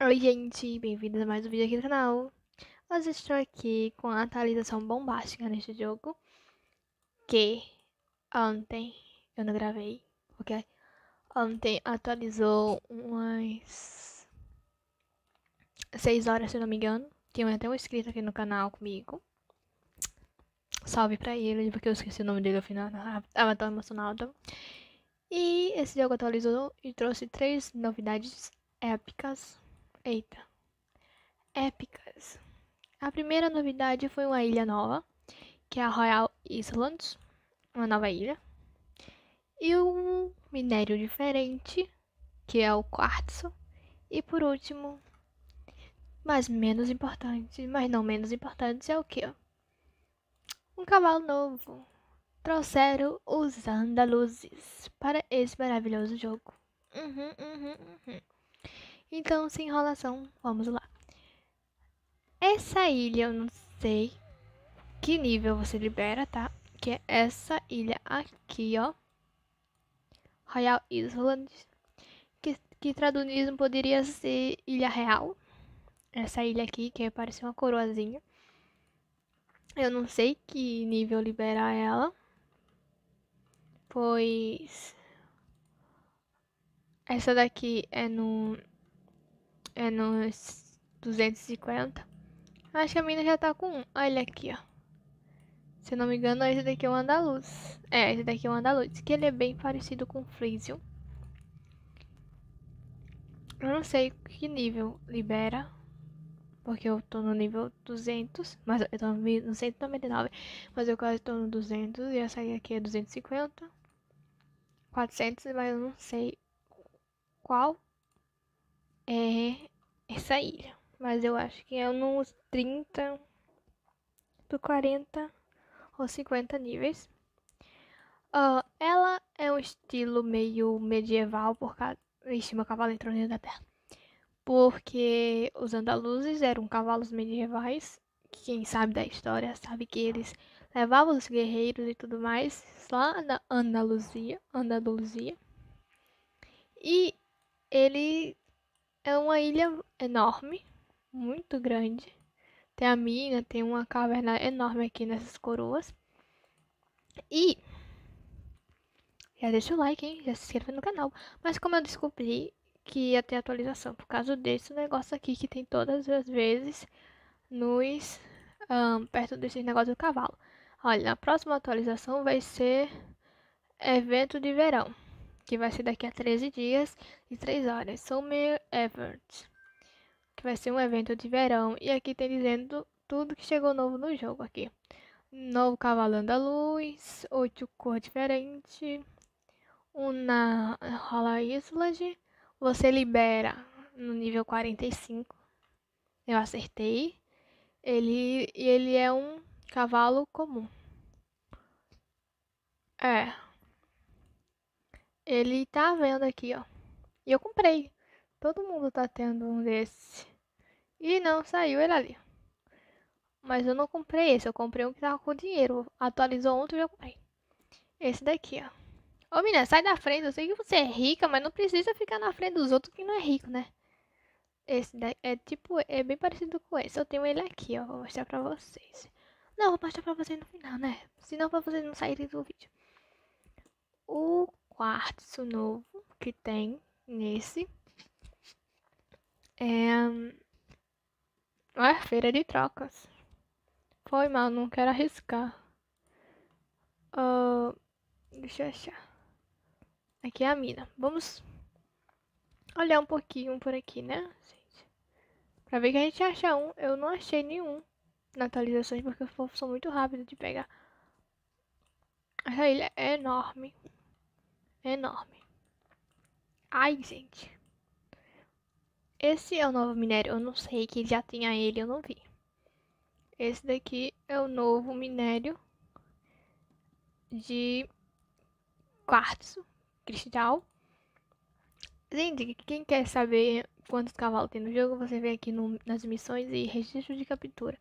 Oi gente, bem-vindos a mais um vídeo aqui do canal Hoje estou aqui com a atualização bombástica neste jogo Que ontem eu não gravei, ok? Ontem atualizou umas 6 horas se não me engano Tinha até um inscrito aqui no canal comigo Salve pra ele, porque eu esqueci o nome dele afinal, tava tão emocionada E esse jogo atualizou e trouxe três novidades épicas Eita. Épicas. A primeira novidade foi uma ilha nova, que é a Royal Islands, uma nova ilha. E um minério diferente, que é o quartzo. E por último, mas menos importante, mas não menos importante, é o que? Um cavalo novo. Trouxeram os andaluzes para esse maravilhoso jogo. Uhum, uhum, uhum. Então, sem enrolação, vamos lá. Essa ilha, eu não sei que nível você libera, tá? Que é essa ilha aqui, ó. Royal Island. Que, que traduzido poderia ser Ilha Real. Essa ilha aqui, que parece uma coroazinha. Eu não sei que nível libera ela. Pois... Essa daqui é no é nos 250. Acho que a mina já tá com um. Olha aqui, ó. Se eu não me engano, esse daqui é o Andaluz. É, esse daqui é o Andaluz, que ele é bem parecido com o Freezium. Eu não sei que nível libera, porque eu tô no nível 200, mas eu tô no 199, mas eu quase tô no 200 e essa aqui é 250. 400, mas eu não sei qual é essa ilha. Mas eu acho que é nos 30 do 40 ou 50 níveis. Uh, ela é um estilo meio medieval por causa. Ixi, meu cavalo entrou dentro da terra. Porque os andaluzes eram cavalos medievais. Quem sabe da história sabe que eles levavam os guerreiros e tudo mais lá na Andaluzia. Andaluzia. E ele é uma ilha enorme, muito grande. Tem a mina, tem uma caverna enorme aqui nessas coroas. E já deixa o like, hein? Já se inscreve no canal. Mas como eu descobri que ia ter atualização por causa desse negócio aqui que tem todas as vezes nos um, perto desses negócios do cavalo. Olha, a próxima atualização vai ser evento de verão que vai ser daqui a 13 dias e 3 horas, Summer Event, que vai ser um evento de verão. E aqui tem dizendo tudo que chegou novo no jogo aqui. Novo cavalo da Luz, oito cor diferente, uma rola Island, você libera no nível 45. Eu acertei. Ele, ele é um cavalo comum. É. Ele tá à venda aqui, ó. E eu comprei. Todo mundo tá tendo um desse. E não saiu ele ali. Mas eu não comprei esse. Eu comprei um que tava com dinheiro. Atualizou ontem e eu comprei. Esse daqui, ó. Ô, menina, sai da frente. Eu sei que você é rica, mas não precisa ficar na frente dos outros que não é rico, né? Esse daqui é tipo... É bem parecido com esse. Eu tenho ele aqui, ó. Vou mostrar pra vocês. Não, vou mostrar pra vocês no final, né? Senão pra vocês não saírem do vídeo. O quartzo novo que tem nesse. É... Ué, feira de trocas. Foi mal, não quero arriscar. Uh, deixa eu achar. Aqui é a mina. Vamos olhar um pouquinho por aqui, né? Pra ver que a gente acha um. Eu não achei nenhum na atualização, porque eu sou muito rápido de pegar. Essa ilha é enorme enorme. Ai, gente. Esse é o novo minério. Eu não sei que já tinha ele, eu não vi. Esse daqui é o novo minério de quartzo cristal. Gente, quem quer saber quantos cavalos tem no jogo, você vem aqui no, nas missões e registro de captura.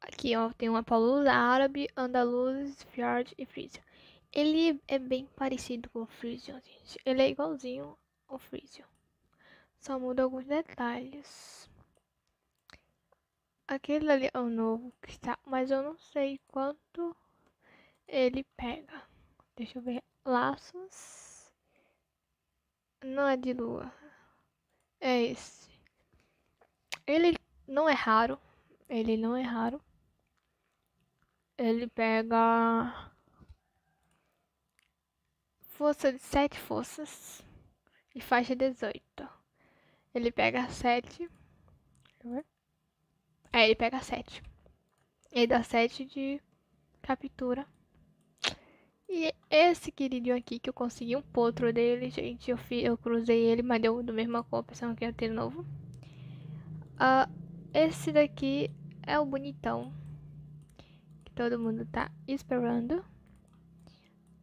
Aqui ó, tem uma palusa árabe, andaluzes, fjord e frisia. Ele é bem parecido com o Freezer, gente. Ele é igualzinho ao Freezer. Só muda alguns detalhes. Aquele ali é o novo que está, mas eu não sei quanto ele pega. Deixa eu ver. Laços. Não é de lua. É esse. Ele não é raro. Ele não é raro. Ele pega força de 7 forças e faixa 18. Ele pega 7. Aí é, ele pega 7. Ele dá 7 de captura. E esse queridinho aqui que eu consegui um potro dele, gente. Eu, fiz, eu cruzei ele, mas deu do mesmo cor, pensando que ia ter novo. Uh, esse daqui é o bonitão. Que todo mundo tá esperando.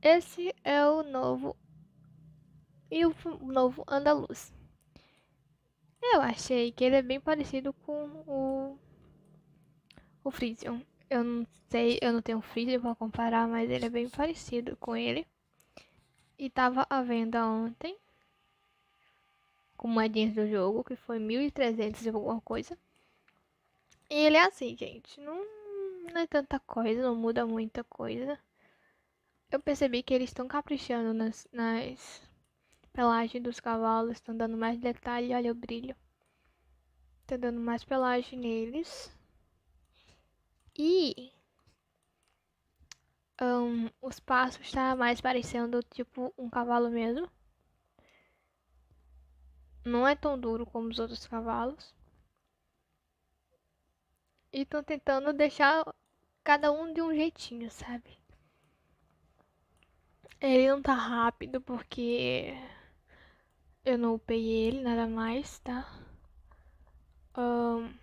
Esse é o novo e o novo andaluz. Eu achei que ele é bem parecido com o o Frizion. Eu não sei, eu não tenho Frizion para comparar, mas ele é bem parecido com ele. E tava à venda ontem com moedinhas do jogo, que foi 1300 e alguma coisa. E ele é assim, gente, não, não é tanta coisa, não muda muita coisa. Eu percebi que eles estão caprichando nas, nas pelagens dos cavalos, estão dando mais detalhe, olha o brilho. Estão tá dando mais pelagem neles. E um, os passos está mais parecendo tipo um cavalo mesmo. Não é tão duro como os outros cavalos. E estão tentando deixar cada um de um jeitinho, sabe? É, ele não tá rápido porque eu não upei ele, nada mais, tá? Um,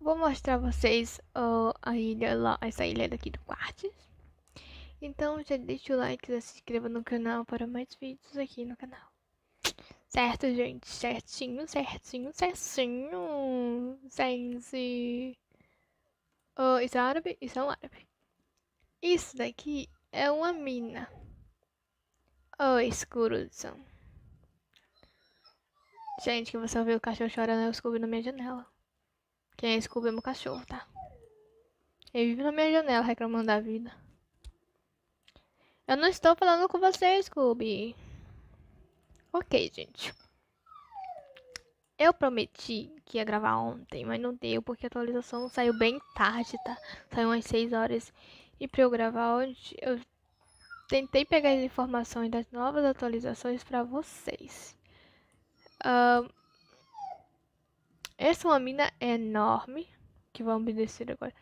vou mostrar vocês uh, a ilha lá, essa ilha daqui do Quartz. Então já deixa o like, e se inscreva no canal para mais vídeos aqui no canal. Certo, gente? Certinho, certinho, certinho. Sense. Uh, isso é árabe? Isso é um árabe. Isso daqui é uma mina. Oi, Scrudson. Gente, que você ouviu o cachorro chorando, eu Scooby na minha janela. Quem é Scooby é meu cachorro, tá? Ele vive na minha janela reclamando da vida. Eu não estou falando com você, Scooby. Ok, gente. Eu prometi que ia gravar ontem, mas não deu, porque a atualização saiu bem tarde, tá? Saiu umas 6 horas e para eu gravar hoje, eu tentei pegar as informações das novas atualizações para vocês. Uh, essa é uma mina enorme, que vamos descer agora.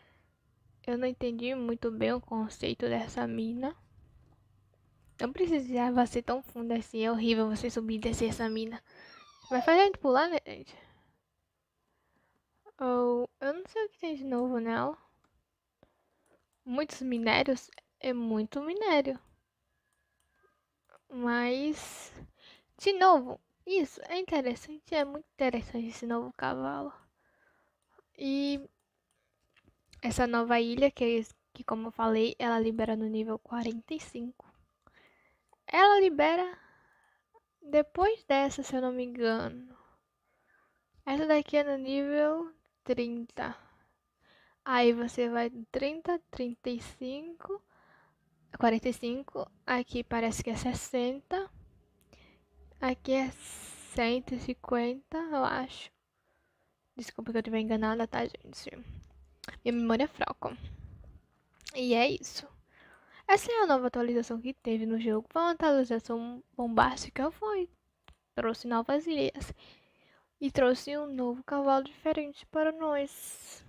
Eu não entendi muito bem o conceito dessa mina. Não precisava ser tão fundo assim, é horrível você subir e descer essa mina. Vai fazer a gente pular, né, gente? Oh, eu não sei o que tem de novo nela muitos minérios é muito minério. Mas, de novo, isso é interessante, é muito interessante esse novo cavalo. E essa nova ilha, que, que como eu falei, ela libera no nível 45. Ela libera depois dessa, se eu não me engano. Essa daqui é no nível 30. Aí você vai 30, 35, 45. Aqui parece que é 60. Aqui é 150, eu acho. Desculpa que eu estiver enganada, tá, gente? Minha memória é fraca. E é isso. Essa é a nova atualização que teve no jogo. Foi uma atualização bombástica, foi. Trouxe novas ilhas. E trouxe um novo cavalo diferente para nós.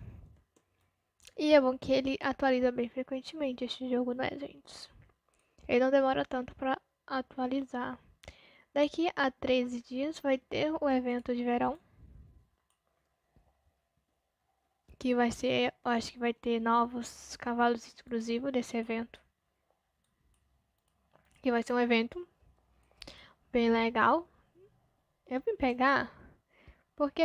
E é bom que ele atualiza bem frequentemente este jogo, né, gente? Ele não demora tanto para atualizar. Daqui a 13 dias vai ter o evento de verão. Que vai ser, acho que vai ter novos cavalos exclusivos desse evento. Que vai ser um evento bem legal. Eu vim pegar porque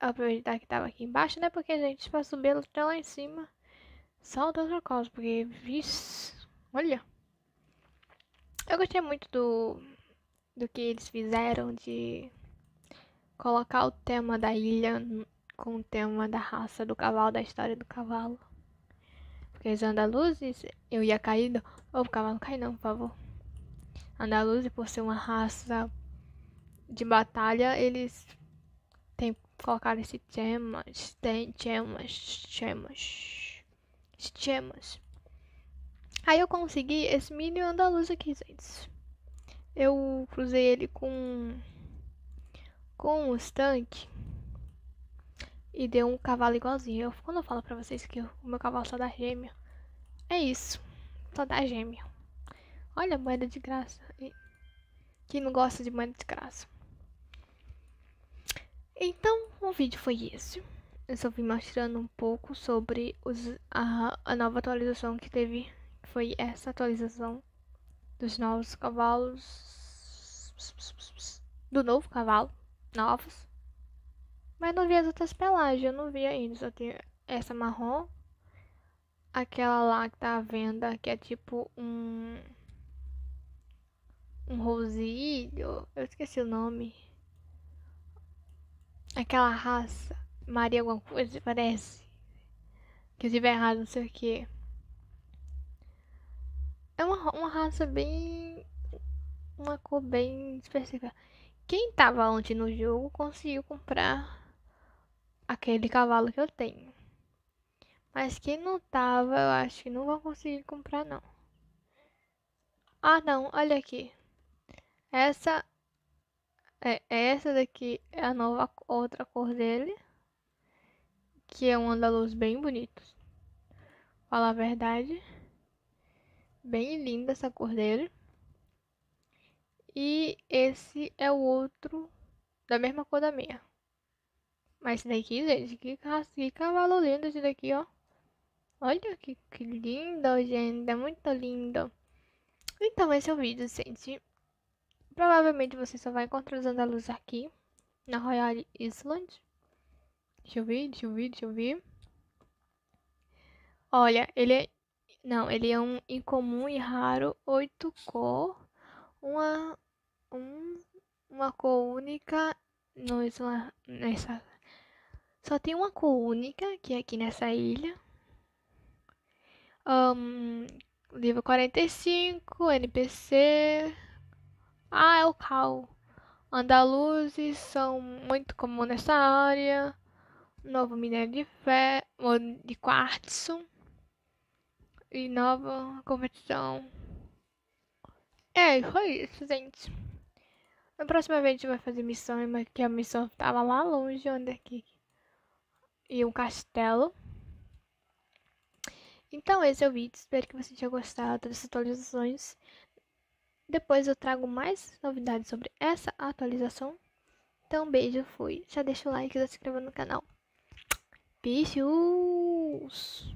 aproveitar que tava aqui embaixo, né? Porque, gente, vai subir até lá em cima só da outra causa, porque vis... olha. Eu gostei muito do do que eles fizeram de colocar o tema da ilha com o tema da raça do cavalo, da história do cavalo. Porque os andaluzes, eu ia cair, do... oh, o cavalo não cai não, por favor. Andaluzes, por ser uma raça de batalha, eles têm colocar esse tema, tem temas, temas gemas. Aí eu consegui esse milho andaluz aqui, gente. Eu cruzei ele com com os tanques e deu um cavalo igualzinho. Eu, quando eu falo pra vocês que o meu cavalo só dá gêmeo, é isso. Só dá gêmeo. Olha a moeda de graça. Quem não gosta de moeda de graça? Então, o vídeo foi esse eu só vim mostrando um pouco sobre os, a, a nova atualização que teve, foi essa atualização dos novos cavalos. Do novo cavalo. Novos. Mas não vi as outras pelagens, eu não vi ainda. Só tem essa marrom. Aquela lá que tá à venda, que é tipo um. Um rosilho. Eu esqueci o nome. Aquela raça. Maria alguma coisa, parece. Que eu tiver errado, não sei o que. É uma, uma raça bem. Uma cor bem específica. Quem tava ontem no jogo conseguiu comprar aquele cavalo que eu tenho. Mas quem não tava, eu acho que não vão conseguir comprar, não. Ah, não, olha aqui. Essa. É, essa daqui é a nova outra cor dele que é um andaluz bem bonito. Falar a verdade. Bem linda essa cor dele. E esse é o outro da mesma cor da minha. Mas esse daqui, gente, que, que cavalo lindo esse daqui, ó. Olha que, que lindo, gente. É muito lindo. Então, esse é o vídeo, gente. Provavelmente você só vai encontrar os andaluzes aqui, na Royal Island. Deixa eu ver, deixa eu ver, deixa eu ver. Olha, ele é. Não, ele é um incomum e raro, oito cor. Uma. Um, uma cor única. Nossa, nessa. Só tem uma cor única, que é aqui nessa ilha. Um, nível 45, NPC. Ah, é o Cal. Andaluzes são muito comuns nessa área novo minério de ferro, de quartzo e nova competição. É, foi isso, gente. Na próxima vez a gente vai fazer missão, que a missão tava lá longe, onde aqui. E um castelo. Então esse é o vídeo, espero que você tenha gostado das atualizações. Depois eu trago mais novidades sobre essa atualização. Então beijo, fui. Já deixa o like e se inscreva no canal. Писюс.